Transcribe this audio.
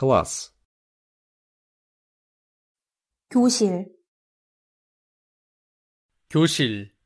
класс 교실 교실